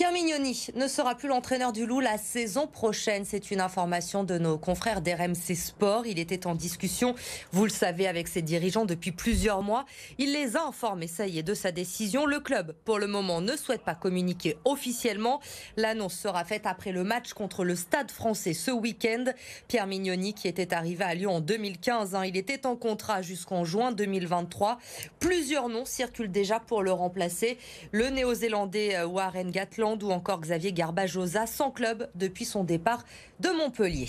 Pierre Mignoni ne sera plus l'entraîneur du Loup la saison prochaine. C'est une information de nos confrères d'RMC Sport. Il était en discussion, vous le savez, avec ses dirigeants depuis plusieurs mois. Il les a informés, ça y est, de sa décision. Le club, pour le moment, ne souhaite pas communiquer officiellement. L'annonce sera faite après le match contre le Stade français ce week-end. Pierre Mignoni, qui était arrivé à Lyon en 2015, hein, il était en contrat jusqu'en juin 2023. Plusieurs noms circulent déjà pour le remplacer. Le néo-zélandais euh, Warren Gatland ou encore Xavier Garbajosa, sans club depuis son départ de Montpellier.